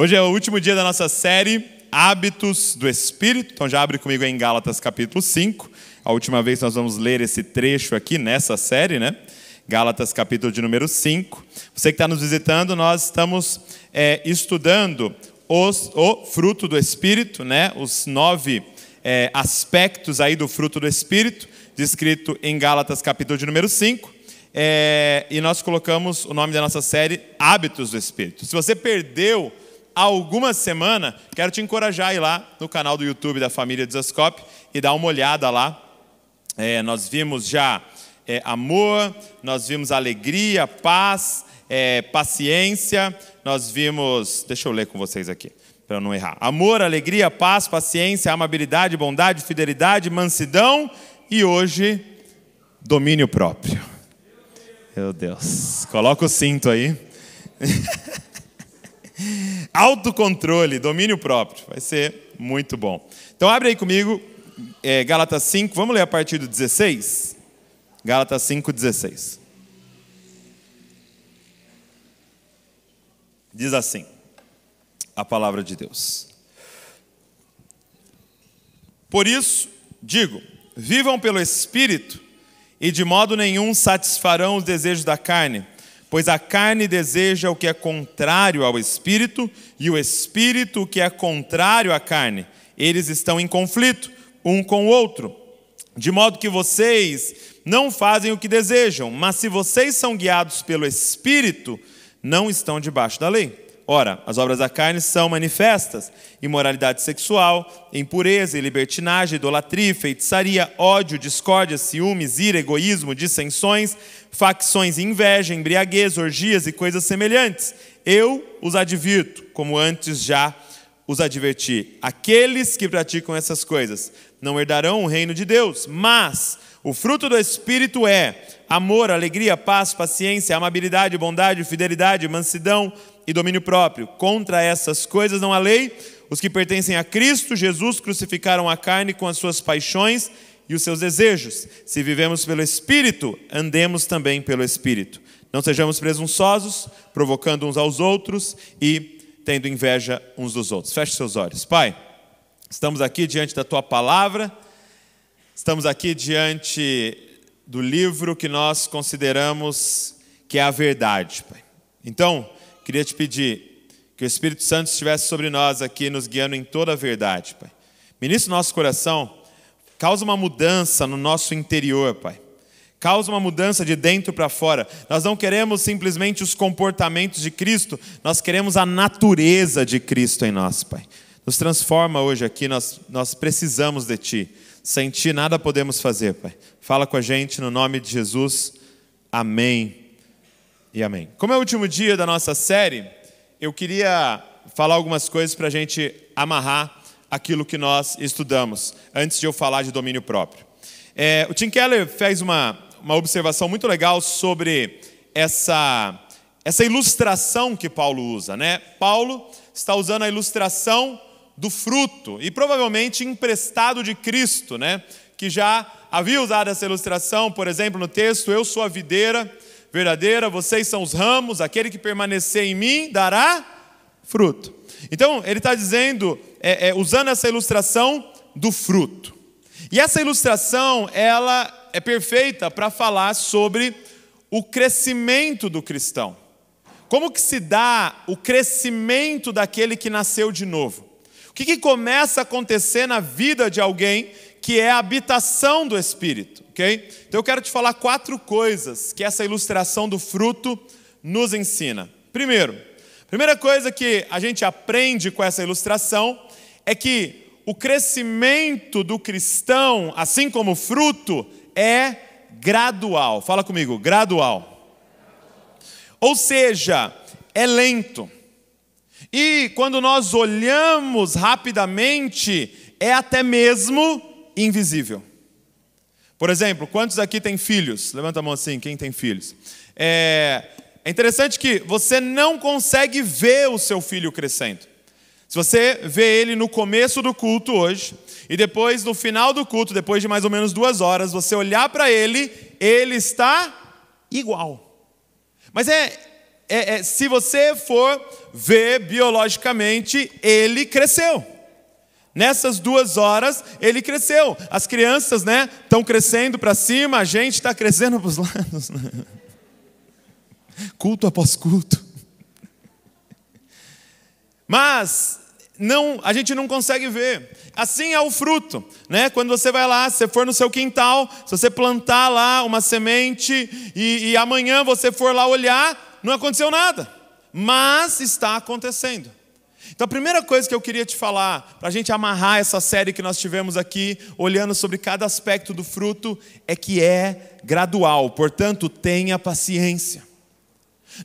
Hoje é o último dia da nossa série Hábitos do Espírito. Então já abre comigo em Gálatas capítulo 5. A última vez nós vamos ler esse trecho aqui nessa série, né? Gálatas capítulo de número 5. Você que está nos visitando, nós estamos é, estudando os, o fruto do Espírito, né? Os nove é, aspectos aí do fruto do Espírito, descrito em Gálatas capítulo de número 5. É, e nós colocamos o nome da nossa série Hábitos do Espírito. Se você perdeu há algumas semanas, quero te encorajar a ir lá no canal do YouTube da família Desascope e dar uma olhada lá. É, nós vimos já é, amor, nós vimos alegria, paz, é, paciência, nós vimos. Deixa eu ler com vocês aqui, para não errar. Amor, alegria, paz, paciência, amabilidade, bondade, fidelidade, mansidão e hoje, domínio próprio. Meu Deus, coloca o cinto aí. Autocontrole, domínio próprio. Vai ser muito bom. Então abre aí comigo, é, Gálatas 5, vamos ler a partir do 16? Gálatas 5, 16. Diz assim a palavra de Deus. Por isso, digo: vivam pelo Espírito, e de modo nenhum satisfarão os desejos da carne Pois a carne deseja o que é contrário ao espírito, e o espírito o que é contrário à carne. Eles estão em conflito um com o outro, de modo que vocês não fazem o que desejam, mas se vocês são guiados pelo espírito, não estão debaixo da lei. Ora, as obras da carne são manifestas: imoralidade sexual, impureza libertinagem, idolatria, feitiçaria, ódio, discórdia, ciúmes, ira, egoísmo, dissensões, facções, inveja, embriaguez, orgias e coisas semelhantes. Eu os advirto, como antes já os adverti. Aqueles que praticam essas coisas não herdarão o reino de Deus, mas o fruto do Espírito é amor, alegria, paz, paciência, amabilidade, bondade, fidelidade, mansidão e domínio próprio. Contra essas coisas não há lei. Os que pertencem a Cristo Jesus crucificaram a carne com as suas paixões e os seus desejos. Se vivemos pelo Espírito, andemos também pelo Espírito. Não sejamos presunçosos, provocando uns aos outros e tendo inveja uns dos outros. Feche seus olhos. Pai, estamos aqui diante da tua palavra, estamos aqui diante do livro que nós consideramos que é a verdade, Pai. Então, queria te pedir que o Espírito Santo estivesse sobre nós aqui, nos guiando em toda a verdade, Pai. Ministra nosso coração, causa uma mudança no nosso interior, Pai. Causa uma mudança de dentro para fora. Nós não queremos simplesmente os comportamentos de Cristo, nós queremos a natureza de Cristo em nós, Pai. Nos transforma hoje aqui, nós, nós precisamos de Ti. Sem ti nada podemos fazer, Pai. Fala com a gente no nome de Jesus. Amém e amém. Como é o último dia da nossa série, eu queria falar algumas coisas para a gente amarrar aquilo que nós estudamos, antes de eu falar de domínio próprio. É, o Tim Keller fez uma, uma observação muito legal sobre essa, essa ilustração que Paulo usa. Né? Paulo está usando a ilustração do fruto e provavelmente emprestado de Cristo, né? Que já havia usado essa ilustração, por exemplo, no texto: Eu sou a videira verdadeira, vocês são os ramos, aquele que permanecer em mim dará fruto. Então, ele está dizendo, é, é, usando essa ilustração do fruto. E essa ilustração, ela é perfeita para falar sobre o crescimento do cristão. Como que se dá o crescimento daquele que nasceu de novo? que, que começa a acontecer na vida de alguém que é a habitação do Espírito, ok? Então eu quero te falar quatro coisas que essa ilustração do fruto nos ensina. Primeiro, primeira coisa que a gente aprende com essa ilustração é que o crescimento do cristão, assim como o fruto, é gradual. Fala comigo, gradual. Ou seja, é lento. E quando nós olhamos rapidamente, é até mesmo invisível. Por exemplo, quantos aqui têm filhos? Levanta a mão assim, quem tem filhos? É, é, interessante que você não consegue ver o seu filho crescendo. Se você vê ele no começo do culto hoje, e depois no final do culto, depois de mais ou menos duas horas, você olhar para ele, ele está igual. Mas é, é, é, se você for ver biologicamente, ele cresceu. Nessas duas horas, ele cresceu. As crianças né, estão crescendo para cima, a gente está crescendo para os lados. Né? culto após culto. Mas não, a gente não consegue ver. Assim é o fruto, né? Quando você vai lá, você for no seu quintal, se você plantar lá uma semente e, e amanhã você for lá olhar, não aconteceu nada, mas está acontecendo. Então, a primeira coisa que eu queria te falar, para a gente amarrar essa série que nós tivemos aqui, olhando sobre cada aspecto do fruto, é que é gradual, portanto, tenha paciência.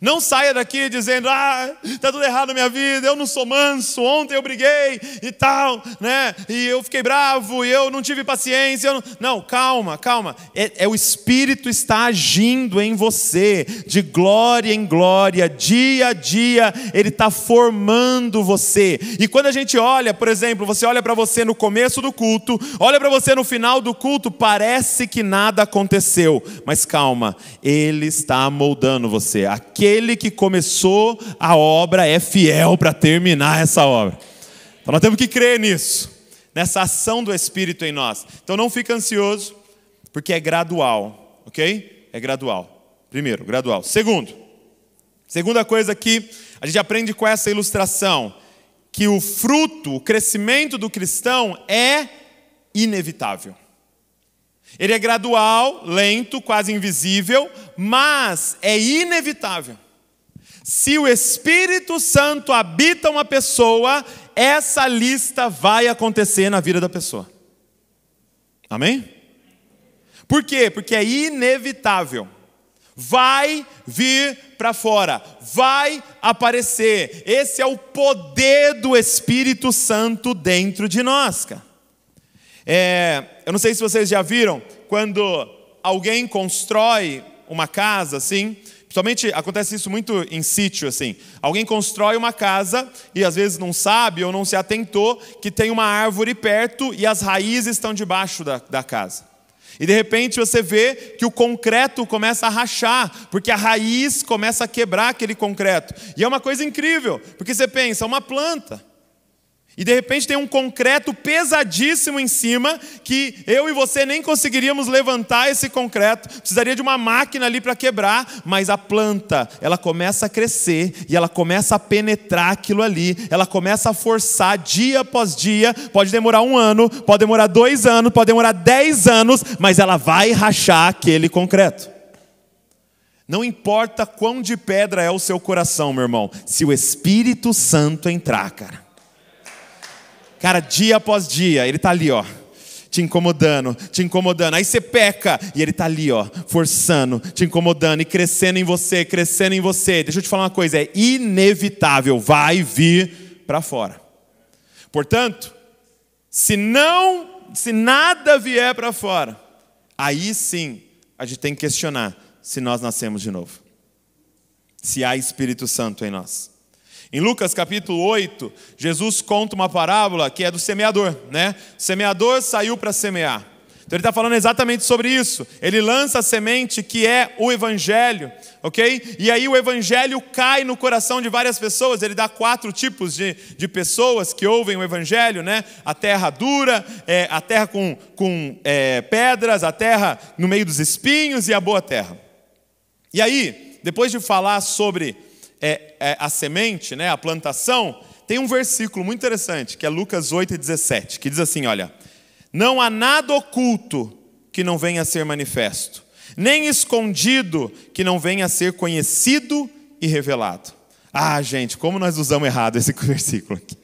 Não saia daqui dizendo, ah, está tudo errado na minha vida, eu não sou manso, ontem eu briguei e tal, né? E eu fiquei bravo, e eu não tive paciência. Não... não... calma, calma. É, é o Espírito está agindo em você, de glória em glória, dia a dia, Ele está formando você. E quando a gente olha, por exemplo, você olha para você no começo do culto, olha para você no final do culto, parece que nada aconteceu. Mas calma, Ele está moldando você. Aqui aquele que começou a obra é fiel para terminar essa obra. Então nós temos que crer nisso, nessa ação do Espírito em nós. Então não fique ansioso, porque é gradual, ok? É gradual. Primeiro, gradual. Segundo, segunda coisa que a gente aprende com essa ilustração, que o fruto, o crescimento do cristão é inevitável. Ele é gradual, lento, quase invisível, mas é inevitável. Se o Espírito Santo habita uma pessoa, essa lista vai acontecer na vida da pessoa. Amém? Por quê? Porque é inevitável. Vai vir para fora, vai aparecer. Esse é o poder do Espírito Santo dentro de nós, cara. É, eu não sei se vocês já viram, quando alguém constrói uma casa assim, Principalmente acontece isso muito em sítio, assim. Alguém constrói uma casa e às vezes não sabe ou não se atentou que tem uma árvore perto e as raízes estão debaixo da, da casa. E de repente você vê que o concreto começa a rachar, porque a raiz começa a quebrar aquele concreto. E é uma coisa incrível, porque você pensa, uma planta. E de repente tem um concreto pesadíssimo em cima, que eu e você nem conseguiríamos levantar esse concreto, precisaria de uma máquina ali para quebrar, mas a planta, ela começa a crescer e ela começa a penetrar aquilo ali, ela começa a forçar dia após dia, pode demorar um ano, pode demorar dois anos, pode demorar dez anos, mas ela vai rachar aquele concreto. Não importa quão de pedra é o seu coração, meu irmão, se o Espírito Santo entrar, cara Cara, dia após dia, ele está ali, ó te incomodando, te incomodando. Aí você peca e ele está ali, ó, forçando, te incomodando e crescendo em você, crescendo em você. Deixa eu te falar uma coisa, é inevitável, vai vir para fora. Portanto, se não, se nada vier para fora, aí sim a gente tem que questionar se nós nascemos de novo. Se há Espírito Santo em nós. Em Lucas capítulo 8, Jesus conta uma parábola que é do semeador, né? O semeador saiu para semear. Então ele está falando exatamente sobre isso. Ele lança a semente que é o evangelho, ok? E aí o evangelho cai no coração de várias pessoas. Ele dá quatro tipos de, de pessoas que ouvem o evangelho, né? A terra dura, é, a terra com, com é, pedras, a terra no meio dos espinhos e a boa terra. E aí, depois de falar sobre é, é, a semente, né, a plantação, tem um versículo muito interessante, que é Lucas 8, 17, que diz assim: olha, não há nada oculto que não venha a ser manifesto, nem escondido que não venha a ser conhecido e revelado. Ah, gente, como nós usamos errado esse versículo aqui.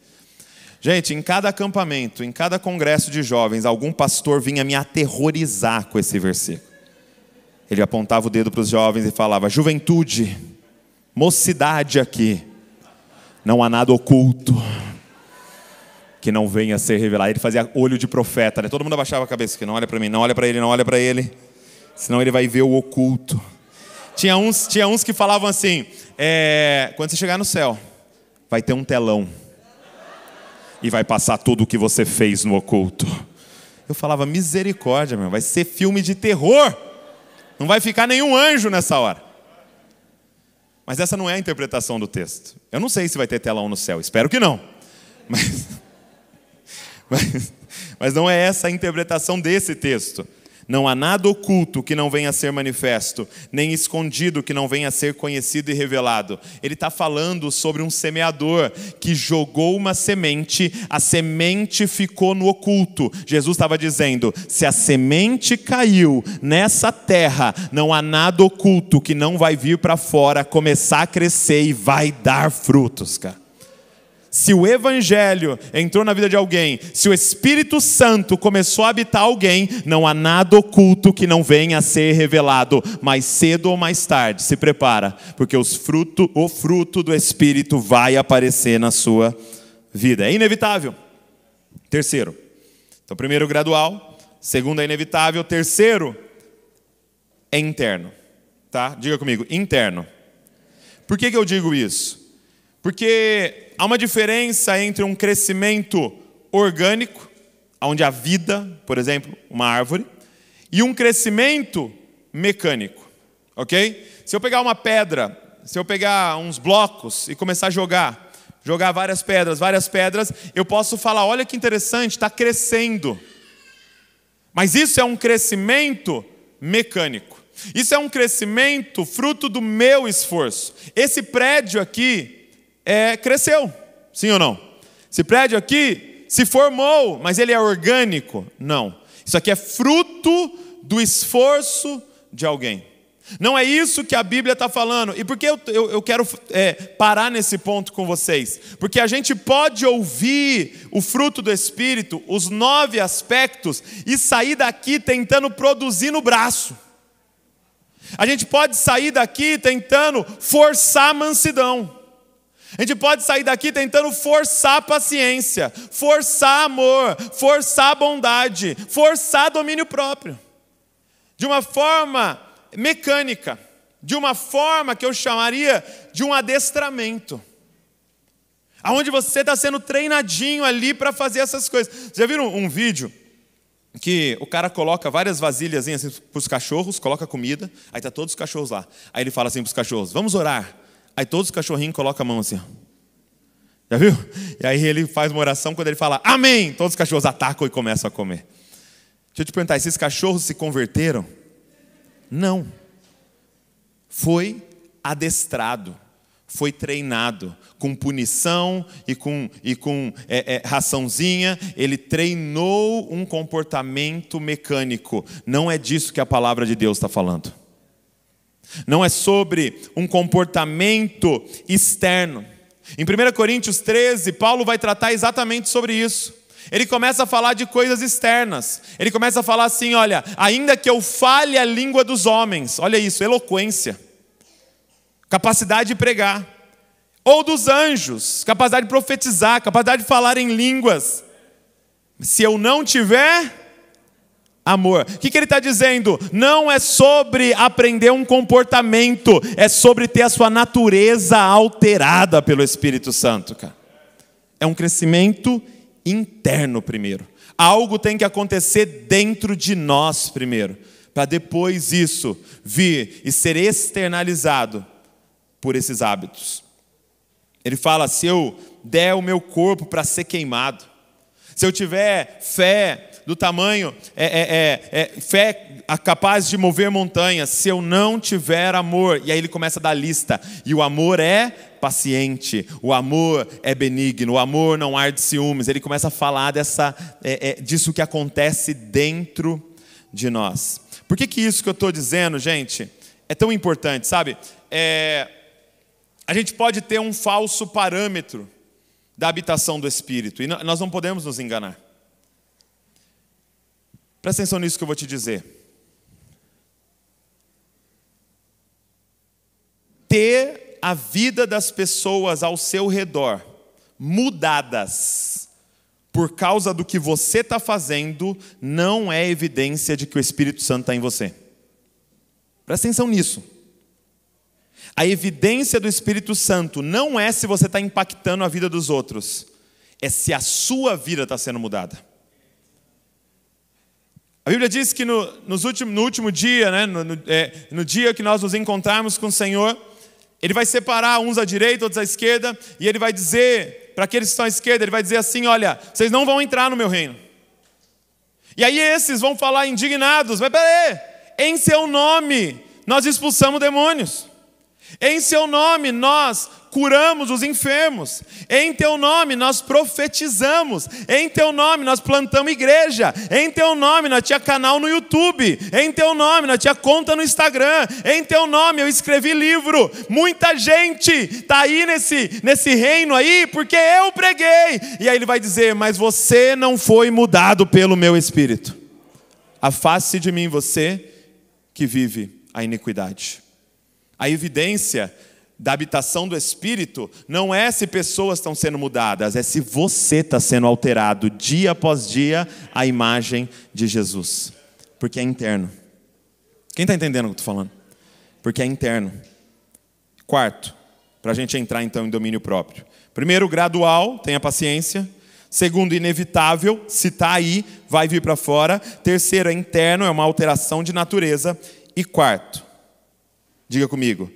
Gente, em cada acampamento, em cada congresso de jovens, algum pastor vinha me aterrorizar com esse versículo. Ele apontava o dedo para os jovens e falava: Juventude, mocidade aqui. Não há nada oculto que não venha a ser revelado. Ele fazia olho de profeta, né? Todo mundo abaixava a cabeça, que não olha para mim, não olha para ele, não olha para ele, senão ele vai ver o oculto. Tinha uns, tinha uns que falavam assim: é, quando você chegar no céu, vai ter um telão e vai passar tudo o que você fez no oculto. Eu falava, misericórdia, meu, vai ser filme de terror. Não vai ficar nenhum anjo nessa hora. Mas essa não é a interpretação do texto. Eu não sei se vai ter telão no céu, espero que não. Mas, mas, mas não é essa a interpretação desse texto. Não há nada oculto que não venha a ser manifesto, nem escondido que não venha a ser conhecido e revelado. Ele está falando sobre um semeador que jogou uma semente, a semente ficou no oculto. Jesus estava dizendo: se a semente caiu nessa terra, não há nada oculto que não vai vir para fora, começar a crescer e vai dar frutos, cara. Se o Evangelho entrou na vida de alguém, se o Espírito Santo começou a habitar alguém, não há nada oculto que não venha a ser revelado, mais cedo ou mais tarde. Se prepara, porque os fruto, o fruto do Espírito vai aparecer na sua vida. É inevitável. Terceiro. Então, primeiro, gradual. Segundo, é inevitável. Terceiro, é interno. Tá? Diga comigo, interno. Por que, que eu digo isso? Porque Há uma diferença entre um crescimento orgânico, onde há vida, por exemplo, uma árvore, e um crescimento mecânico, ok? Se eu pegar uma pedra, se eu pegar uns blocos e começar a jogar, jogar várias pedras, várias pedras, eu posso falar: olha que interessante, está crescendo. Mas isso é um crescimento mecânico. Isso é um crescimento fruto do meu esforço. Esse prédio aqui, é, cresceu, sim ou não? Esse prédio aqui se formou, mas ele é orgânico? Não. Isso aqui é fruto do esforço de alguém. Não é isso que a Bíblia está falando. E por que eu, eu, eu quero é, parar nesse ponto com vocês? Porque a gente pode ouvir o fruto do Espírito, os nove aspectos, e sair daqui tentando produzir no braço. A gente pode sair daqui tentando forçar a mansidão. A gente pode sair daqui tentando forçar paciência, forçar amor, forçar bondade, forçar domínio próprio. De uma forma mecânica, de uma forma que eu chamaria de um adestramento. Aonde você está sendo treinadinho ali para fazer essas coisas. Vocês já viram um vídeo que o cara coloca várias vasilhas assim, para os cachorros, coloca comida, aí está todos os cachorros lá. Aí ele fala assim para os cachorros: vamos orar. Aí todos os cachorrinhos colocam a mão assim. Já viu? E aí ele faz uma oração, quando ele fala amém, todos os cachorros atacam e começam a comer. Deixa eu te perguntar, esses cachorros se converteram? Não. Foi adestrado, foi treinado, com punição e com, e com é, é, raçãozinha, ele treinou um comportamento mecânico. Não é disso que a palavra de Deus está falando não é sobre um comportamento externo. Em 1 Coríntios 13, Paulo vai tratar exatamente sobre isso. Ele começa a falar de coisas externas. Ele começa a falar assim: olha, ainda que eu fale a língua dos homens, olha isso, eloquência, capacidade de pregar, ou dos anjos, capacidade de profetizar, capacidade de falar em línguas. Se eu não tiver amor. O que, que ele está dizendo? Não é sobre aprender um comportamento, é sobre ter a sua natureza alterada pelo Espírito Santo, cara. É um crescimento interno primeiro. Algo tem que acontecer dentro de nós primeiro, para depois isso vir e ser externalizado por esses hábitos. Ele fala: se eu der o meu corpo para ser queimado, se eu tiver fé do tamanho, é, é, é, é, fé capaz de mover montanhas, se eu não tiver amor. E aí ele começa a dar lista. E o amor é paciente, o amor é benigno, o amor não arde ciúmes. Ele começa a falar dessa, é, é, disso que acontece dentro de nós. Por que, que isso que eu estou dizendo, gente, é tão importante, sabe? É, a gente pode ter um falso parâmetro da habitação do Espírito, e nós não podemos nos enganar. Presta atenção nisso que eu vou te dizer. Ter a vida das pessoas ao seu redor mudadas por causa do que você está fazendo não é evidência de que o Espírito Santo está em você. Presta atenção nisso. A evidência do Espírito Santo não é se você está impactando a vida dos outros, é se a sua vida está sendo mudada. Bíblia diz que no, nos últimos, no último dia, né, no, no, é, no dia que nós nos encontrarmos com o Senhor, Ele vai separar uns à direita, outros à esquerda, e Ele vai dizer, para aqueles que estão à esquerda, Ele vai dizer assim: Olha, vocês não vão entrar no meu reino. E aí esses vão falar indignados, mas peraí, em seu nome nós expulsamos demônios. Em seu nome nós curamos os enfermos, em teu nome nós profetizamos, em teu nome nós plantamos igreja, em teu nome nós tinha canal no YouTube, em teu nome nós tinha conta no Instagram, em teu nome eu escrevi livro. Muita gente está aí nesse, nesse reino aí porque eu preguei. E aí ele vai dizer: Mas você não foi mudado pelo meu espírito. Afaste de mim você que vive a iniquidade. A evidência da habitação do Espírito não é se pessoas estão sendo mudadas, é se você está sendo alterado dia após dia a imagem de Jesus, porque é interno. Quem está entendendo o que eu estou falando? Porque é interno. Quarto, para a gente entrar então em domínio próprio. Primeiro, gradual, tenha paciência. Segundo, inevitável, se está aí, vai vir para fora. Terceiro, é interno, é uma alteração de natureza. E quarto, Diga comigo.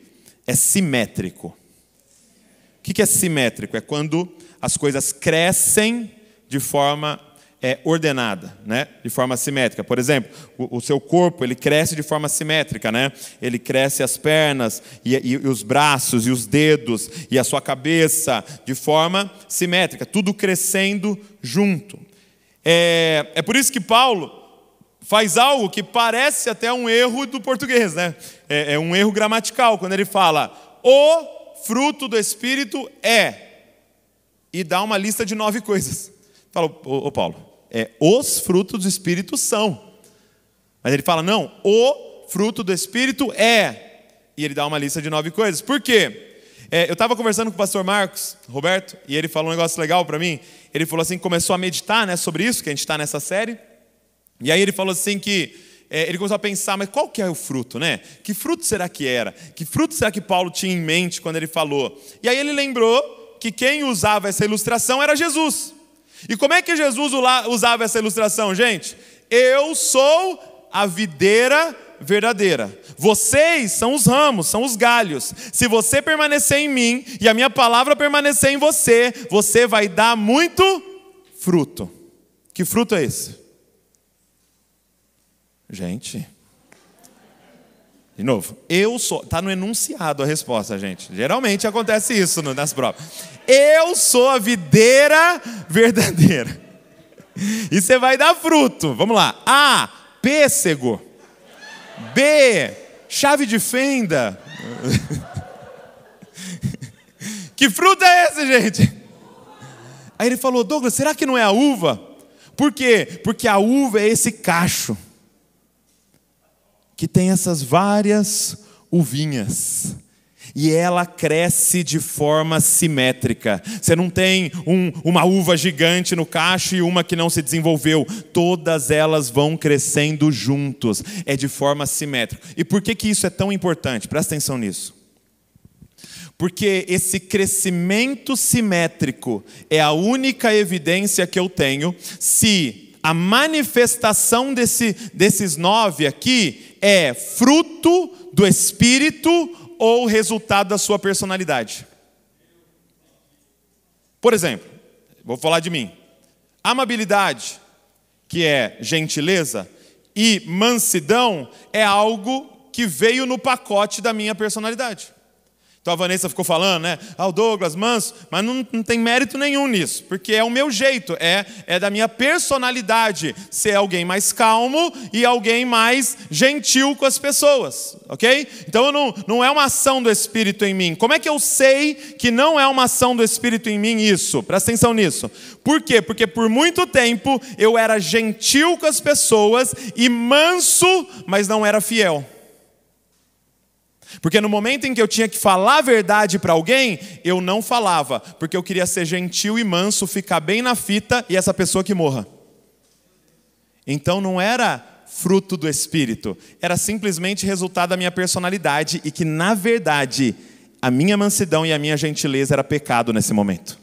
É simétrico. O que é simétrico? É quando as coisas crescem de forma é, ordenada, né? de forma simétrica. Por exemplo, o, o, seu corpo ele cresce de forma simétrica, né? ele cresce as pernas e, e, e, os braços e os dedos e a sua cabeça de forma simétrica, tudo crescendo junto. É, é por isso que Paulo faz algo que parece até um erro do português, né? É, é, um erro gramatical, quando ele fala o fruto do Espírito é. E dá uma lista de nove coisas. Fala, ô, Paulo, é os frutos do Espírito são. Mas ele fala, não, o fruto do Espírito é. E ele dá uma lista de nove coisas. Por quê? É, eu estava conversando com o pastor Marcos, Roberto, e ele falou um negócio legal para mim. Ele falou assim: começou a meditar né, sobre isso, que a gente está nessa série. E aí ele falou assim que é, ele começou a pensar, mas qual que é o fruto, né? Que fruto será que era? Que fruto será que Paulo tinha em mente quando ele falou? E aí ele lembrou que quem usava essa ilustração era Jesus. E como é que Jesus usava essa ilustração, gente? Eu sou a videira verdadeira. Vocês são os ramos, são os galhos. Se você permanecer em mim e a minha palavra permanecer em você, você vai dar muito fruto. Que fruto é esse? Gente. De novo, eu sou. Está no enunciado a resposta, gente. Geralmente acontece isso nas provas. Eu sou a videira verdadeira. E você vai dar fruto. Vamos lá. A. Pêssego. B. Chave de fenda. que fruta é essa, gente? Aí ele falou: Douglas, será que não é a uva? Por quê? Porque a uva é esse cacho que tem essas várias uvinhas e ela cresce de forma simétrica. Você não tem um, uma uva gigante no cacho e uma que não se desenvolveu. Todas elas vão crescendo juntos, é de forma simétrica. E por que, que isso é tão importante? Presta atenção nisso. Porque esse crescimento simétrico é a única evidência que eu tenho se a manifestação desse, desses nove aqui é fruto do espírito ou resultado da sua personalidade. Por exemplo, vou falar de mim. Amabilidade, que é gentileza, e mansidão é algo que veio no pacote da minha personalidade. Então a Vanessa ficou falando, né? Ah, o Douglas, manso, mas não, não tem mérito nenhum nisso, porque é o meu jeito, é, é da minha personalidade ser alguém mais calmo e alguém mais gentil com as pessoas, ok? Então não, não é uma ação do Espírito em mim. Como é que eu sei que não é uma ação do Espírito em mim isso? Presta atenção nisso. Por quê? Porque por muito tempo eu era gentil com as pessoas e manso, mas não era fiel. Porque no momento em que eu tinha que falar a verdade para alguém, eu não falava, porque eu queria ser gentil e manso, ficar bem na fita e essa pessoa que morra. Então não era fruto do espírito, era simplesmente resultado da minha personalidade e que, na verdade, a minha mansidão e a minha gentileza era pecado nesse momento.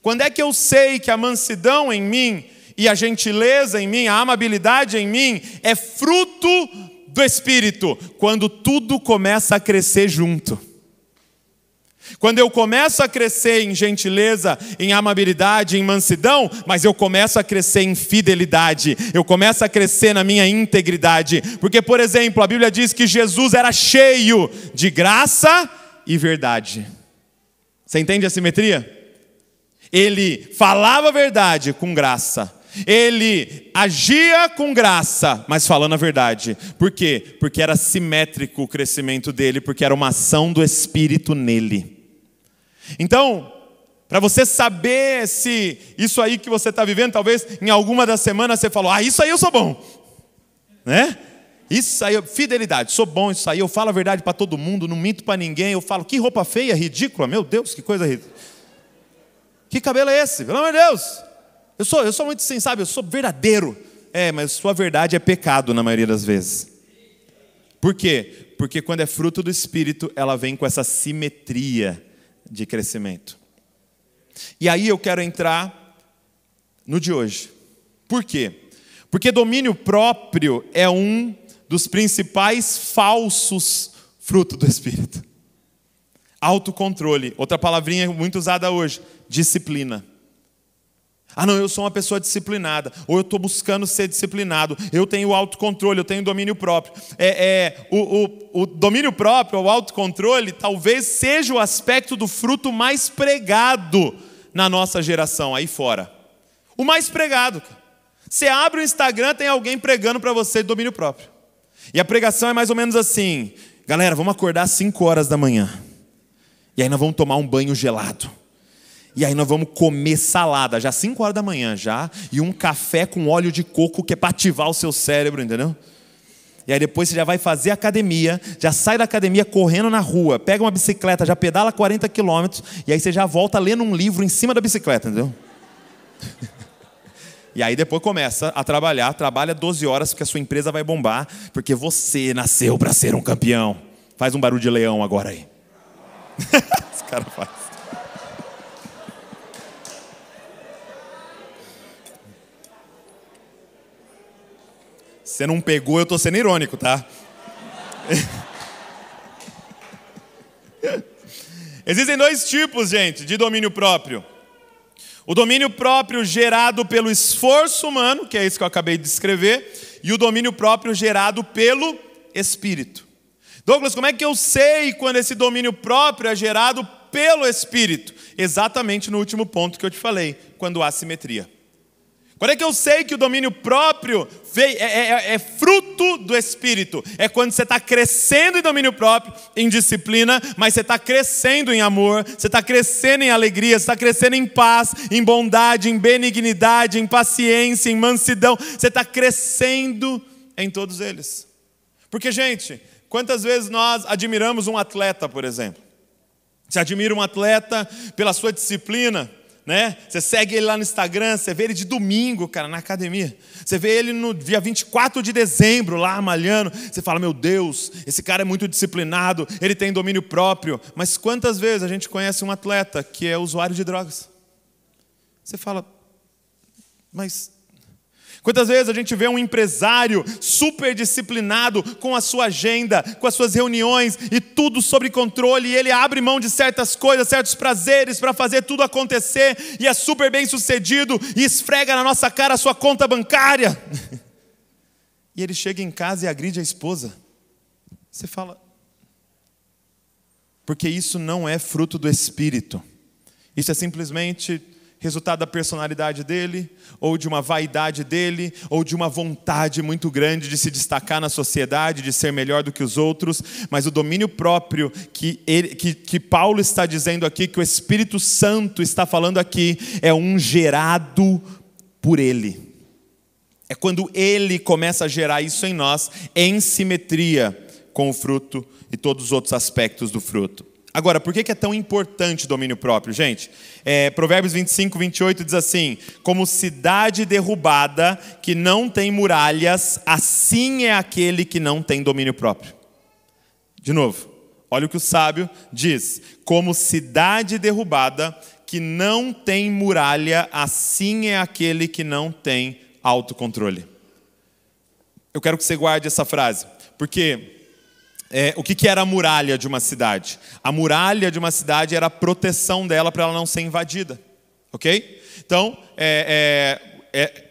Quando é que eu sei que a mansidão em mim e a gentileza em mim, a amabilidade em mim, é fruto do Espírito? Quando tudo começa a crescer junto. Quando eu começo a crescer em gentileza, em amabilidade, em mansidão, mas eu começo a crescer em fidelidade, eu começo a crescer na minha integridade. Porque, por exemplo, a Bíblia diz que Jesus era cheio de graça e verdade. Você entende a simetria? Ele falava a verdade com graça, ele agia com graça, mas falando a verdade. Por quê? Porque era simétrico o crescimento dele, porque era uma ação do Espírito nele. Então, para você saber se isso aí que você está vivendo, talvez em alguma das semanas você falou: Ah, isso aí eu sou bom, né? Isso aí, fidelidade, sou bom isso aí, eu falo a verdade para todo mundo, não minto para ninguém, eu falo, que roupa feia, ridícula, meu Deus, que coisa ridícula. Que cabelo é esse? Pelo amor de Deus, eu sou, eu sou muito sensível, Eu sou verdadeiro. É, mas sua verdade é pecado na maioria das vezes. Por quê? Porque quando é fruto do Espírito, ela vem com essa simetria de crescimento. E aí eu quero entrar no de hoje. Por quê? Porque domínio próprio é um dos principais falsos frutos do Espírito. Autocontrole, outra palavrinha muito usada hoje, disciplina. Ah, não, eu sou uma pessoa disciplinada, ou eu estou buscando ser disciplinado, eu tenho autocontrole, eu tenho domínio próprio. É, é o, o, o domínio próprio, o autocontrole, talvez seja o aspecto do fruto mais pregado na nossa geração aí fora. O mais pregado. Você abre o Instagram, tem alguém pregando para você domínio próprio. E a pregação é mais ou menos assim: galera, vamos acordar às 5 horas da manhã, e aí nós vamos tomar um banho gelado. E aí nós vamos comer salada, já 5 horas da manhã já, e um café com óleo de coco que é para ativar o seu cérebro, entendeu? E aí depois você já vai fazer academia, já sai da academia correndo na rua, pega uma bicicleta, já pedala 40 quilômetros, e aí você já volta lendo um livro em cima da bicicleta, entendeu? e aí depois começa a trabalhar, trabalha 12 horas porque a sua empresa vai bombar, porque você nasceu para ser um campeão. Faz um barulho de leão agora aí. Os caras fazem. Você não pegou, eu estou sendo irônico, tá? Existem dois tipos, gente, de domínio próprio. O domínio próprio gerado pelo esforço humano, que é isso que eu acabei de descrever, e o domínio próprio gerado pelo espírito. Douglas, como é que eu sei quando esse domínio próprio é gerado pelo espírito? Exatamente no último ponto que eu te falei, quando há simetria. Quando é que eu sei que o domínio próprio é, é, é, é fruto do Espírito? É quando você está crescendo em domínio próprio, em disciplina, mas você está crescendo em amor, você está crescendo em alegria, você está crescendo em paz, em bondade, em benignidade, em paciência, em mansidão. Você está crescendo em todos eles. Porque, gente, quantas vezes nós admiramos um atleta, por exemplo? Você admira um atleta pela sua disciplina, né? Você segue ele lá no Instagram, você vê ele de domingo, cara, na academia. Você vê ele no dia 24 de dezembro lá malhando. Você fala: "Meu Deus, esse cara é muito disciplinado, ele tem domínio próprio". Mas quantas vezes a gente conhece um atleta que é usuário de drogas? Você fala: "Mas Quantas vezes a gente vê um empresário super disciplinado com a sua agenda, com as suas reuniões e tudo sob controle, e ele abre mão de certas coisas, certos prazeres para fazer tudo acontecer, e é super bem sucedido e esfrega na nossa cara a sua conta bancária. e ele chega em casa e agride a esposa. Você fala, porque isso não é fruto do espírito. Isso é simplesmente resultado da personalidade dele, ou de uma vaidade dele, ou de uma vontade muito grande de se destacar na sociedade, de ser melhor do que os outros, mas o domínio próprio que, ele, que, que Paulo está dizendo aqui, que o Espírito Santo está falando aqui, é um gerado por ele. É quando ele começa a gerar isso em nós, em simetria com o fruto e todos os outros aspectos do fruto. Agora, por que é tão importante o domínio próprio, gente? É, Provérbios 25, 28 diz assim: Como cidade derrubada que não tem muralhas, assim é aquele que não tem domínio próprio. De novo, olha o que o sábio diz: Como cidade derrubada que não tem muralha, assim é aquele que não tem autocontrole. Eu quero que você guarde essa frase, porque é, o que, que era a muralha de uma cidade? A muralha de uma cidade era a proteção dela para ela não ser invadida, ok? Então, é, é, é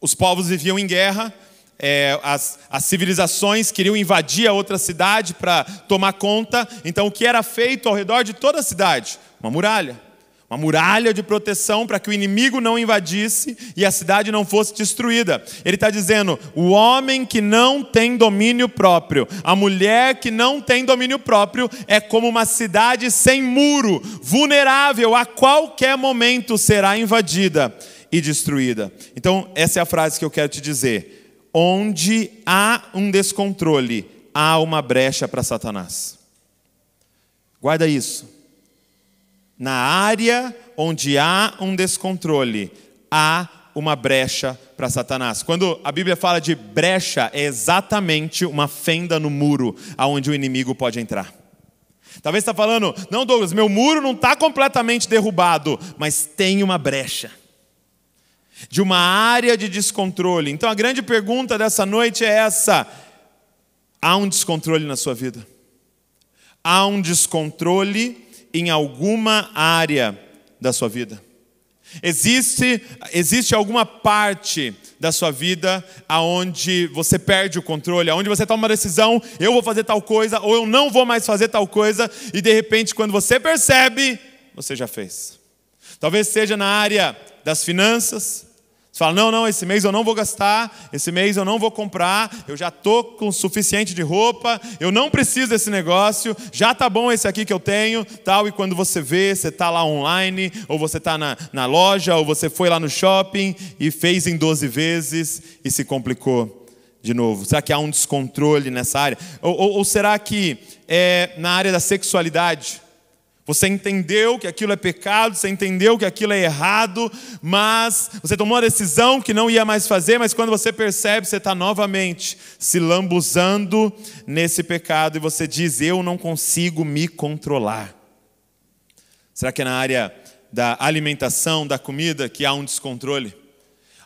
os povos viviam em guerra, é, as, as civilizações queriam invadir a outra cidade para tomar conta, então o que era feito ao redor de toda a cidade? Uma muralha uma muralha de proteção para que o inimigo não invadisse e a cidade não fosse destruída. Ele está dizendo: o homem que não tem domínio próprio, a mulher que não tem domínio próprio, é como uma cidade sem muro, vulnerável, a qualquer momento será invadida e destruída. Então, essa é a frase que eu quero te dizer. Onde há um descontrole, há uma brecha para Satanás. Guarda isso. Na área onde há um descontrole, há uma brecha para Satanás. Quando a Bíblia fala de brecha, é exatamente uma fenda no muro aonde o inimigo pode entrar. Talvez está falando, não, Douglas, meu muro não está completamente derrubado, mas tem uma brecha de uma área de descontrole. Então a grande pergunta dessa noite é essa: há um descontrole na sua vida? Há um descontrole em alguma área da sua vida. Existe, existe alguma parte da sua vida aonde você perde o controle, aonde você toma uma decisão, eu vou fazer tal coisa ou eu não vou mais fazer tal coisa, e de repente quando você percebe, você já fez. Talvez seja na área das finanças, você fala: não, não, esse mês eu não vou gastar, esse mês eu não vou comprar, eu já estou com o suficiente de roupa, eu não preciso desse negócio, já tá bom esse aqui que eu tenho, tal. E quando você vê, você está lá online, ou você está na, na loja, ou você foi lá no shopping e fez em 12 vezes e se complicou de novo? Será que há um descontrole nessa área? Ou, ou, ou será que é na área da sexualidade? Você entendeu que aquilo é pecado, você entendeu que aquilo é errado, mas você tomou a decisão que não ia mais fazer, mas quando você percebe, você está novamente se lambuzando nesse pecado e você diz: Eu não consigo me controlar. Será que é na área da alimentação, da comida, que há um descontrole?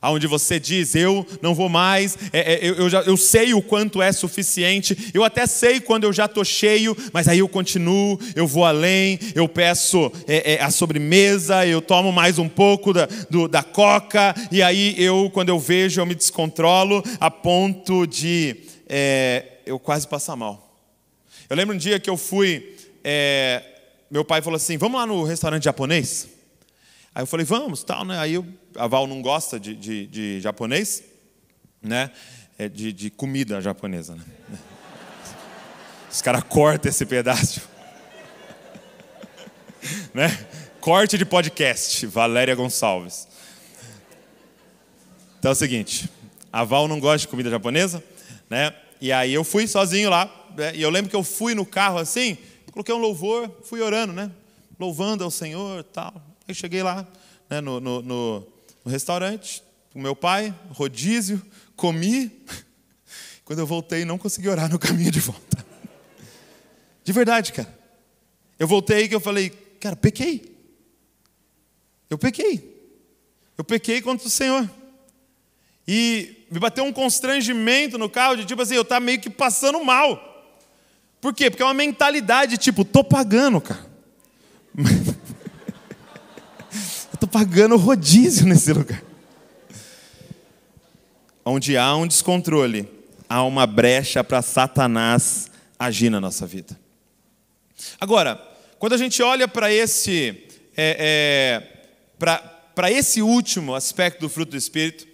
aonde você diz: Eu não vou mais, é, é, eu, já, eu sei o quanto é suficiente, eu até sei quando eu já estou cheio, mas aí eu continuo, eu vou além, eu peço é, é, a sobremesa, eu tomo mais um pouco da, do, da coca, e aí eu, quando eu vejo, eu me descontrolo a ponto de é, eu quase passar mal. Eu lembro um dia que eu fui, é, meu pai falou assim: Vamos lá no restaurante japonês? Aí eu falei, vamos, tal, né? Aí eu, a Val não gosta de, de, de japonês, né? É de, de comida japonesa, né? Os caras cortam esse pedaço. né? Corte de podcast, Valéria Gonçalves. Então é o seguinte, a Val não gosta de comida japonesa, né? E aí eu fui sozinho lá, né? e eu lembro que eu fui no carro assim, coloquei um louvor, fui orando, né? Louvando ao Senhor, tal. Aí cheguei lá né, no, no, no, no restaurante com meu pai, rodízio, comi. Quando eu voltei, não consegui orar no caminho de volta. De verdade, cara. Eu voltei que eu falei, cara, pequei. Eu pequei. Eu pequei contra o Senhor. E me bateu um constrangimento no carro de tipo assim, eu estava meio que passando mal. Por quê? Porque é uma mentalidade tipo, tô pagando, cara. pagando rodízio nesse lugar. Onde há um descontrole, há uma brecha para Satanás agir na nossa vida. Agora, quando a gente olha para esse, é, é, para esse último aspecto do fruto do Espírito,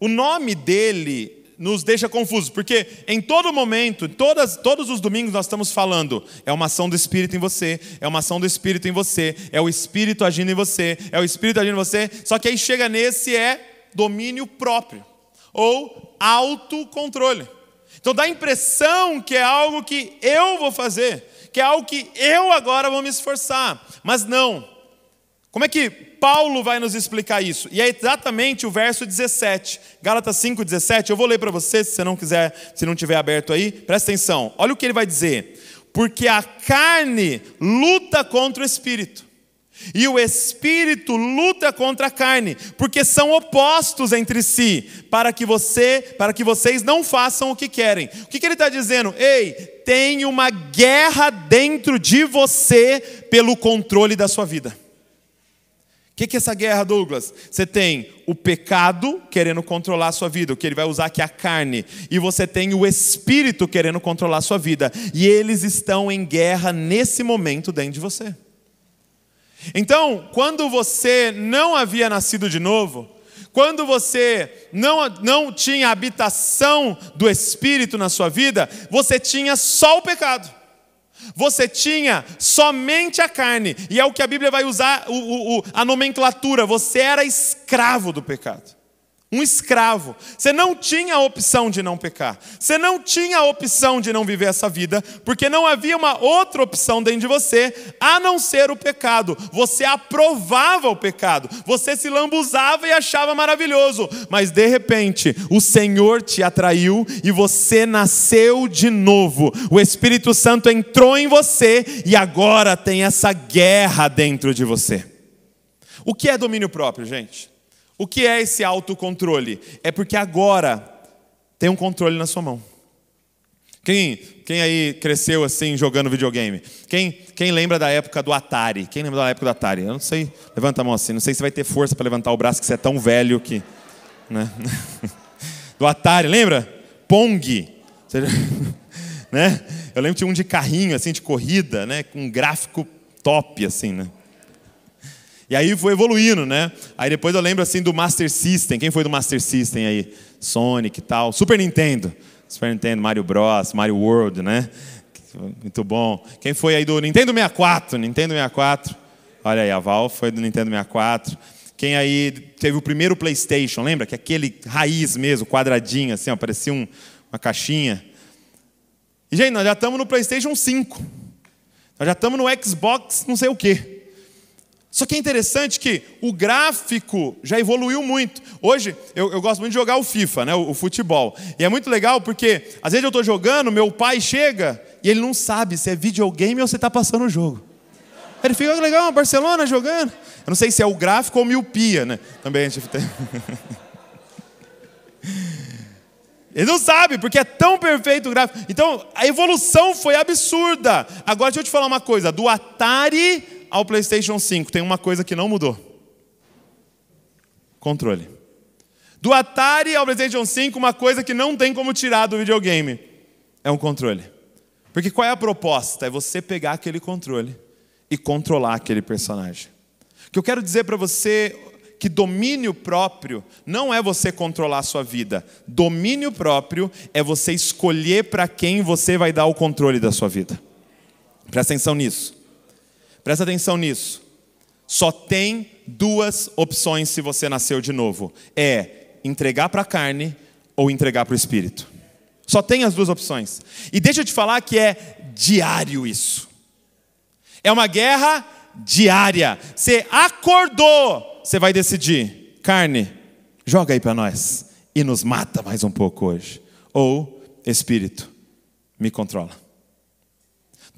o nome dele nos deixa confusos, porque em todo momento, todas, todos os domingos nós estamos falando, é uma ação do Espírito em você, é uma ação do Espírito em você, é o Espírito agindo em você, é o Espírito agindo em você, só que aí chega nesse é domínio próprio, ou autocontrole. Então dá a impressão que é algo que eu vou fazer, que é algo que eu agora vou me esforçar, mas não. Como é que Paulo vai nos explicar isso. E é exatamente o verso 17, Gálatas 5, 17. Eu vou ler para você, se você não quiser, se não tiver aberto aí, presta atenção. Olha o que ele vai dizer. Porque a carne luta contra o espírito, e o espírito luta contra a carne, porque são opostos entre si, para que você, para que vocês não façam o que querem. O que, que ele está dizendo? Ei, tem uma guerra dentro de você pelo controle da sua vida que, que é essa guerra, Douglas? Você tem o pecado querendo controlar a sua vida, o que ele vai usar aqui é a carne, e você tem o espírito querendo controlar a sua vida, e eles estão em guerra nesse momento dentro de você. Então, quando você não havia nascido de novo, quando você não, não tinha habitação do espírito na sua vida, você tinha só o pecado. Você tinha somente a carne, e é o que a Bíblia vai usar o, o, a nomenclatura: você era escravo do pecado um escravo. Você não tinha a opção de não pecar. Você não tinha a opção de não viver essa vida, porque não havia uma outra opção dentro de você a não ser o pecado. Você aprovava o pecado, você se lambuzava e achava maravilhoso, mas de repente o Senhor te atraiu e você nasceu de novo. O Espírito Santo entrou em você e agora tem essa guerra dentro de você. O que é domínio próprio, gente? O que é esse autocontrole? É porque agora tem um controle na sua mão. Quem, quem aí cresceu assim jogando videogame? Quem, quem lembra da época do Atari? Quem lembra da época do Atari? Eu não sei. Levanta a mão assim. Não sei se vai ter força para levantar o braço que você é tão velho que, né? Do Atari, lembra? Pong. Você, né? Eu lembro de um de carrinho assim de corrida, né? Com um gráfico top assim, né? E aí foi evoluindo, né? Aí depois eu lembro assim do Master System. Quem foi do Master System aí? Sonic e tal. Super Nintendo. Super Nintendo, Mario Bros, Mario World, né? Muito bom. Quem foi aí do Nintendo 64? Nintendo 64. Olha aí, a Val foi do Nintendo 64. Quem aí teve o primeiro PlayStation, lembra? Que é aquele raiz mesmo, quadradinho, assim, ó, parecia um, uma caixinha. E, gente, nós já estamos no PlayStation 5. Nós já estamos no Xbox não sei o quê. Só que é interessante que o gráfico já evoluiu muito. Hoje, eu, eu gosto muito de jogar o FIFA, né, o, o, futebol. E é muito legal porque, às vezes eu estou jogando, meu pai chega e ele não sabe se é videogame ou se está passando o jogo. Ele fica, oh, legal, Barcelona jogando. Eu não sei se é o gráfico ou miopia, né? Também a gente tem. Ele não sabe, porque é tão perfeito o gráfico. Então, a evolução foi absurda. Agora, deixa eu te falar uma coisa. Do Atari ao PlayStation 5, tem uma coisa que não mudou: controle. Do Atari ao PlayStation 5, uma coisa que não tem como tirar do videogame é um controle. Porque qual é a proposta? É você pegar aquele controle e controlar aquele personagem. O que eu quero dizer para você que domínio próprio não é você controlar a sua vida. Domínio próprio é você escolher para quem você vai dar o controle da sua vida. Presta atenção nisso. Presta atenção nisso. Só tem duas opções se você nasceu de novo: é entregar para a carne ou entregar para o espírito. Só tem as duas opções. E deixa eu te falar que é diário isso. É uma guerra diária. Você acordou, você vai decidir: carne, joga aí para nós e nos mata mais um pouco hoje. Ou espírito, me controla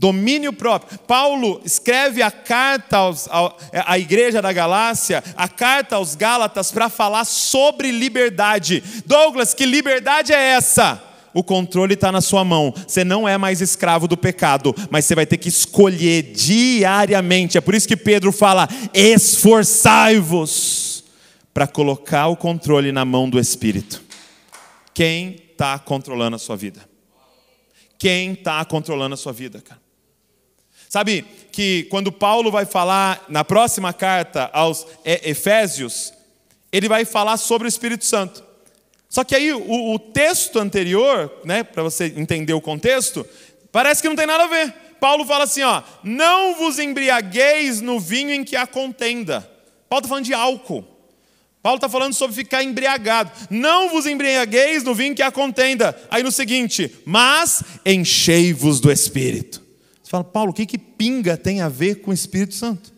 domínio próprio. Paulo escreve a carta aos, ao, é, à igreja da Galácia, a carta aos Gálatas, para falar sobre liberdade. Douglas, que liberdade é essa? O controle está na sua mão. Você não é mais escravo do pecado, mas você vai ter que escolher diariamente. É por isso que Pedro fala: esforçai-vos para colocar o controle na mão do Espírito. Quem está controlando a sua vida? Quem está controlando a sua vida, cara? Sabe que quando Paulo vai falar na próxima carta aos é, Efésios, ele vai falar sobre o Espírito Santo. Só que aí o, o texto anterior, né, para você entender o contexto, parece que não tem nada a ver. Paulo fala assim, ó, não vos embriagueis no vinho em que há contenda. Paulo está falando de álcool. Paulo está falando sobre ficar embriagado. Não vos embriagueis no vinho que há contenda. Aí no seguinte, mas enchei-vos do Espírito. Você fala, Paulo, o que, que pinga tem a ver com o Espírito Santo? O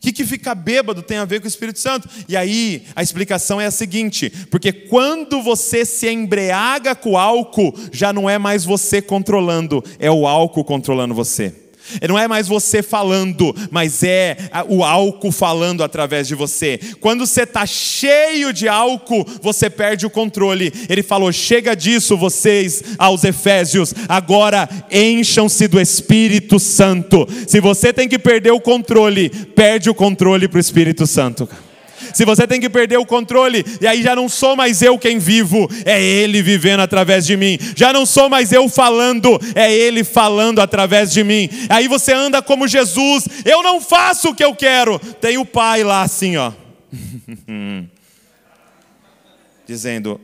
que, que ficar bêbado tem a ver com o Espírito Santo? E aí a explicação é a seguinte: porque quando você se embriaga com o álcool, já não é mais você controlando, é o álcool controlando você. Não é mais você falando, mas é o álcool falando através de você. Quando você está cheio de álcool, você perde o controle. Ele falou: chega disso, vocês, aos Efésios, agora encham-se do Espírito Santo. Se você tem que perder o controle, perde o controle para o Espírito Santo. Se você tem que perder o controle, e aí já não sou mais eu quem vivo, é Ele vivendo através de mim. Já não sou mais eu falando, é Ele falando através de mim. Aí você anda como Jesus, eu não faço o que eu quero. Tem o Pai lá assim, ó. Dizendo,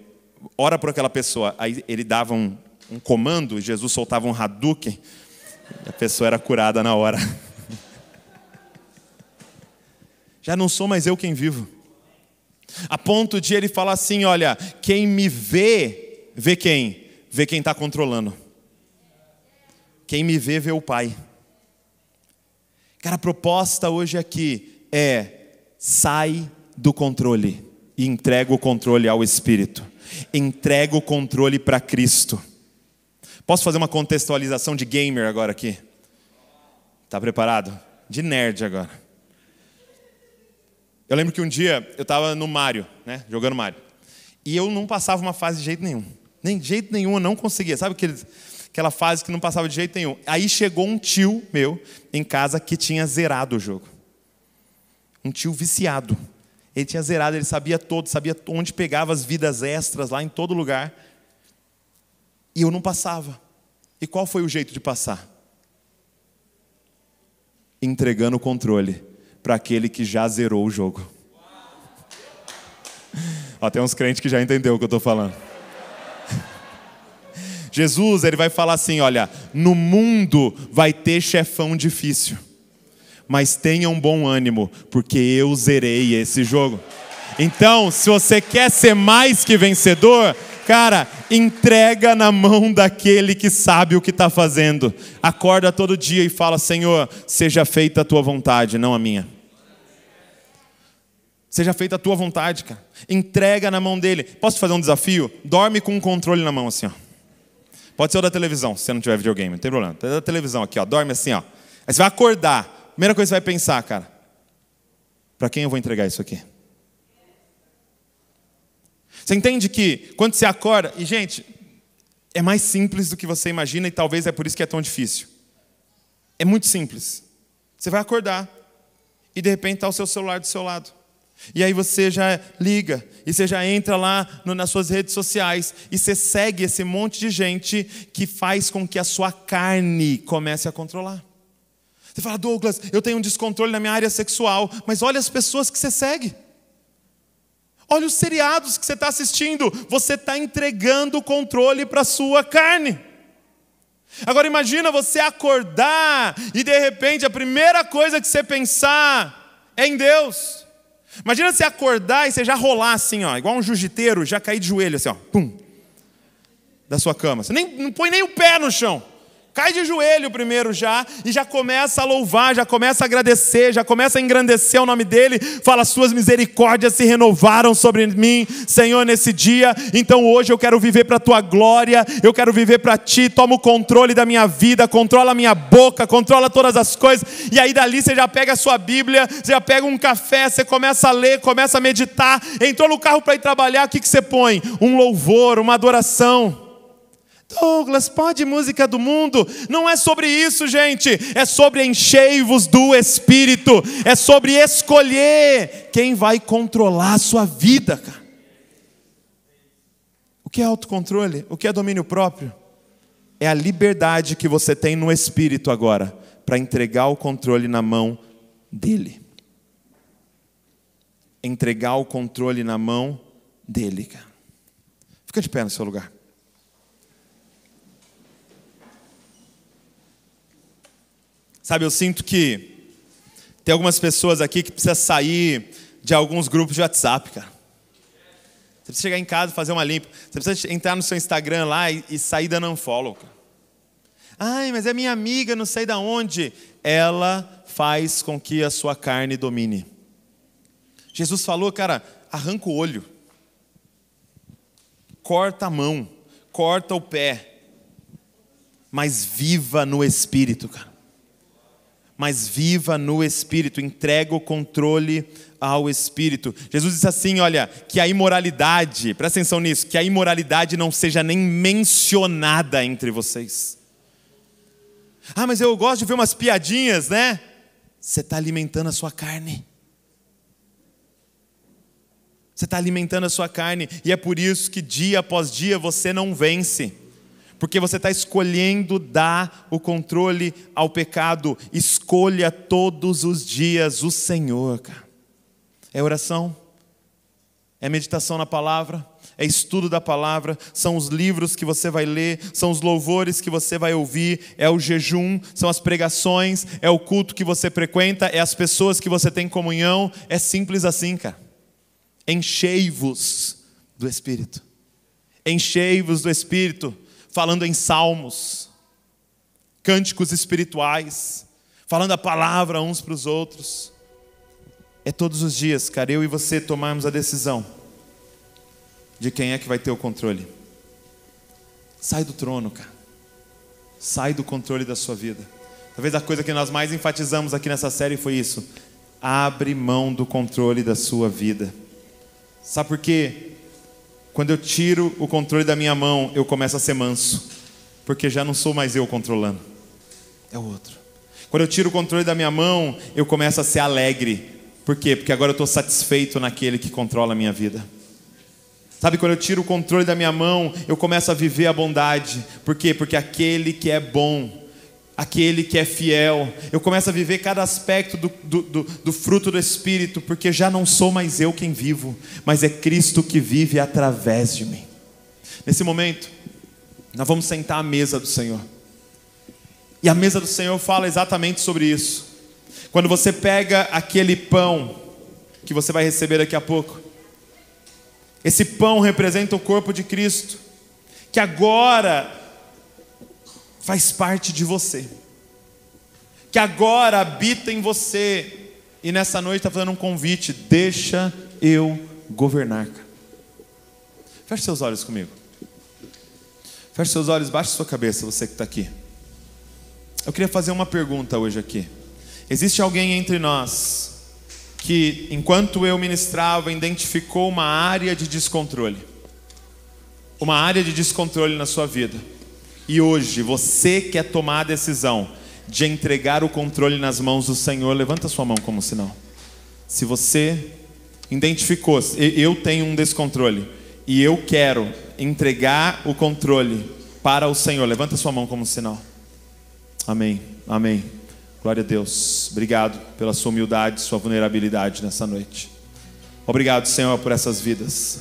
ora por aquela pessoa. Aí ele dava um, um comando, Jesus soltava um Hadouken, e a pessoa era curada na hora. já não sou mais eu quem vivo. A ponto de ele falar assim: olha, quem me vê, vê quem? Vê quem está controlando. Quem me vê, vê o Pai. Cara, a proposta hoje aqui é: sai do controle e entrega o controle ao Espírito. Entrega o controle para Cristo. Posso fazer uma contextualização de gamer agora aqui? Tá preparado? De nerd agora. Eu lembro que um dia eu estava no Mario, né, jogando Mario. E eu não passava uma fase de jeito nenhum. Nem de jeito nenhum eu não conseguia. Sabe aquele, aquela fase que não passava de jeito nenhum? Aí chegou um tio meu em casa que tinha zerado o jogo. Um tio viciado. Ele tinha zerado, ele sabia todo, sabia onde pegava as vidas extras lá em todo lugar. E eu não passava. E qual foi o jeito de passar? Entregando o controle para aquele que já zerou o jogo. Ó, tem uns crentes que já entendeu o que eu estou falando. Jesus, ele vai falar assim: olha, no mundo vai ter chefão difícil, mas tenha um bom ânimo, porque eu zerei esse jogo. Então, se você quer ser mais que vencedor, Cara, entrega na mão daquele que sabe o que está fazendo. Acorda todo dia e fala: Senhor, seja feita a tua vontade, não a minha. Seja feita a tua vontade, cara. Entrega na mão dele. Posso te fazer um desafio? Dorme com um controle na mão, assim, ó. Pode ser o da televisão, se você não tiver videogame, não tem problema. É da televisão aqui, ó. Dorme assim, ó. Aí você vai acordar. Primeira coisa que você vai pensar, cara. Para quem eu vou entregar isso aqui? Você entende que quando você acorda, e gente, é mais simples do que você imagina e talvez é por isso que é tão difícil. É muito simples. Você vai acordar e de repente está o seu celular do seu lado. E aí você já liga, e você já entra lá no, nas suas redes sociais, e você segue esse monte de gente que faz com que a sua carne comece a controlar. Você fala, Douglas, eu tenho um descontrole na minha área sexual, mas olha as pessoas que você segue. Olha os seriados que você está assistindo. Você está entregando o controle para a sua carne. Agora imagina você acordar e de repente a primeira coisa que você pensar é em Deus. Imagina você acordar e você já rolar assim, ó, igual um jiu-jiteiro, já cair de joelho assim, ó, pum, da sua cama. Você nem, não põe nem o pé no chão. Cai de joelho primeiro já e já começa a louvar, já começa a agradecer, já começa a engrandecer o nome dele. Fala: "Suas misericórdias se renovaram sobre mim, Senhor, nesse dia. Então hoje eu quero viver para a tua glória, eu quero viver para ti. Toma o controle da minha vida, controla a minha boca, controla todas as coisas". E aí dali você já pega a sua Bíblia, você já pega um café, você começa a ler, começa a meditar. Entrou no carro para ir trabalhar, o que que você põe? Um louvor, uma adoração. Douglas, pode música do mundo. Não é sobre isso, gente. É sobre encheivos do Espírito. É sobre escolher quem vai controlar a sua vida, O que é autocontrole? O que é domínio próprio? É a liberdade que você tem no Espírito agora para entregar o controle na mão dele. Entregar o controle na mão dele, Fica de pé no seu lugar. Sabe, eu sinto que tem algumas pessoas aqui que precisa sair de alguns grupos de WhatsApp, cara. Você precisa chegar em casa e fazer uma limpa. Você precisa entrar no seu Instagram lá e, sair da unfollow. Cara. Ai, mas é minha amiga, não sei da onde. Ela faz com que a sua carne domine. Jesus falou, cara, arranca o olho. Corta a mão, corta o pé. Mas viva no espírito, cara mas viva no Espírito, entrega o controle ao Espírito. Jesus disse assim: olha, que a imoralidade, presta atenção nisso, que a imoralidade não seja nem mencionada entre vocês. Ah, mas eu gosto de ver umas piadinhas, né? Você está alimentando a sua carne. Você está alimentando a sua carne, e é por isso que dia após dia você não vence porque você está escolhendo dar o controle ao pecado. Escolha todos os dias o Senhor, cara. É oração, é meditação na palavra, é estudo da palavra, são os livros que você vai ler, são os louvores que você vai ouvir, é o jejum, são as pregações, é o culto que você frequenta, é as pessoas que você tem comunhão. É simples assim, cara. Enchei-vos do Espírito. Enchei-vos do Espírito falando em salmos, cânticos espirituais, falando a palavra uns para os outros. É todos os dias, cara, eu e você tomarmos a decisão de quem é que vai ter o controle. Sai do trono, cara. Sai do controle da sua vida. Talvez a coisa que nós mais enfatizamos aqui nessa série foi isso: abre mão do controle da sua vida. Sabe por quê? Quando eu tiro o controle da minha mão, eu começo a ser manso, porque já não sou mais eu controlando, é o outro. Quando eu tiro o controle da minha mão, eu começo a ser alegre, por quê? Porque agora eu estou satisfeito naquele que controla a minha vida. Sabe, quando eu tiro o controle da minha mão, eu começo a viver a bondade, por quê? Porque aquele que é bom aquele que é fiel. Eu começo a viver cada aspecto do, do, do, do, fruto do Espírito, porque já não sou mais eu quem vivo, mas é Cristo que vive através de mim. Nesse momento, nós vamos sentar à mesa do Senhor. E a mesa do Senhor fala exatamente sobre isso. Quando você pega aquele pão que você vai receber daqui a pouco, esse pão representa o corpo de Cristo, que agora faz parte de você, que agora habita em você, e nessa noite está fazendo um convite: deixa eu governar. Feche seus olhos comigo. Feche seus olhos, baixe sua cabeça, você que está aqui. Eu queria fazer uma pergunta hoje aqui. Existe alguém entre nós que, enquanto eu ministrava, identificou uma área de descontrole? Uma área de descontrole na sua vida e hoje você quer é tomar a decisão de entregar o controle nas mãos do Senhor, levanta sua mão como sinal. Se você identificou, eu tenho um descontrole e eu quero entregar o controle para o Senhor, levanta sua mão como sinal. Amém, amém. Glória a Deus. Obrigado pela sua humildade, sua vulnerabilidade nessa noite. Obrigado, Senhor, por essas vidas.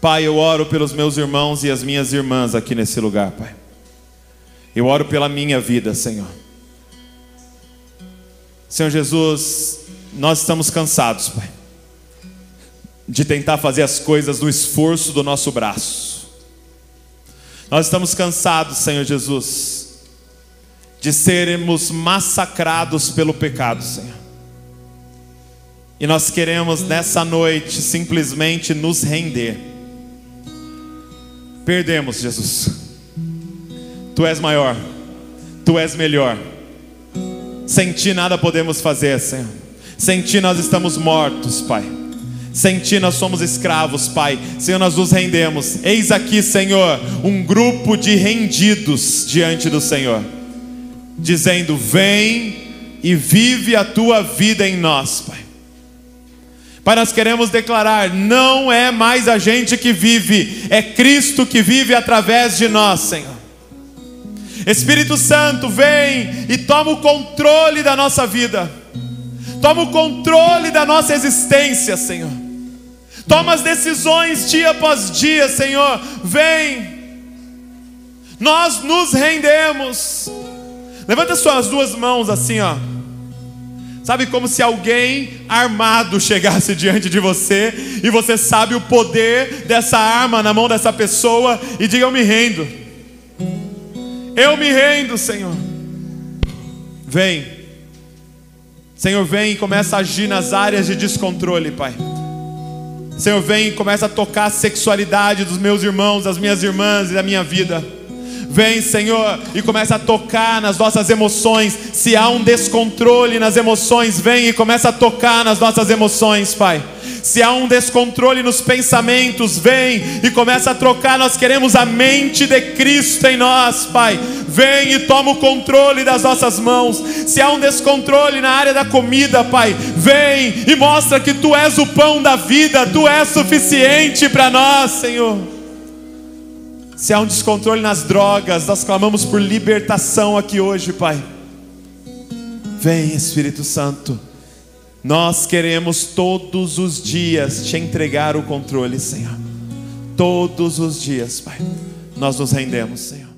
Pai, eu oro pelos meus irmãos e as minhas irmãs aqui nesse lugar, Pai. Eu oro pela minha vida, Senhor. Senhor Jesus, nós estamos cansados, Pai, de tentar fazer as coisas do esforço do nosso braço. Nós estamos cansados, Senhor Jesus, de sermos massacrados pelo pecado, Senhor. E nós queremos nessa noite simplesmente nos render. Perdemos, Jesus. Tu és maior, Tu és melhor. Sem Ti nada podemos fazer, Senhor. Sem Ti nós estamos mortos, Pai. Sem Ti nós somos escravos, Pai. Senhor, nós nos rendemos. Eis aqui, Senhor, um grupo de rendidos diante do Senhor, dizendo: Vem e vive a Tua vida em nós, Pai. Pai, nós queremos declarar: não é mais a gente que vive, é Cristo que vive através de nós, Senhor. Espírito Santo, vem e toma o controle da nossa vida, toma o controle da nossa existência, Senhor. Toma as decisões dia após dia, Senhor. Vem, nós nos rendemos. Levanta suas duas mãos assim, ó. Sabe como se alguém armado chegasse diante de você e você sabe o poder dessa arma na mão dessa pessoa e diga: Eu me rendo. Eu me rendo, Senhor. Vem. Senhor, vem e começa a agir nas áreas de descontrole, Pai. Senhor, vem e começa a tocar a sexualidade dos meus irmãos, das minhas irmãs e da minha vida. Vem, Senhor, e começa a tocar nas nossas emoções. Se há um descontrole nas emoções, vem e começa a tocar nas nossas emoções, Pai. Se há um descontrole nos pensamentos, vem e começa a trocar. Nós queremos a mente de Cristo em nós, Pai. Vem e toma o controle das nossas mãos. Se há um descontrole na área da comida, Pai, vem e mostra que Tu és o pão da vida, Tu és suficiente para nós, Senhor se há um descontrole nas drogas, nós clamamos por libertação aqui hoje, Pai. Vem, Espírito Santo, nós queremos todos os dias te entregar o controle, Senhor. Todos os dias, Pai, nós nos rendemos, Senhor.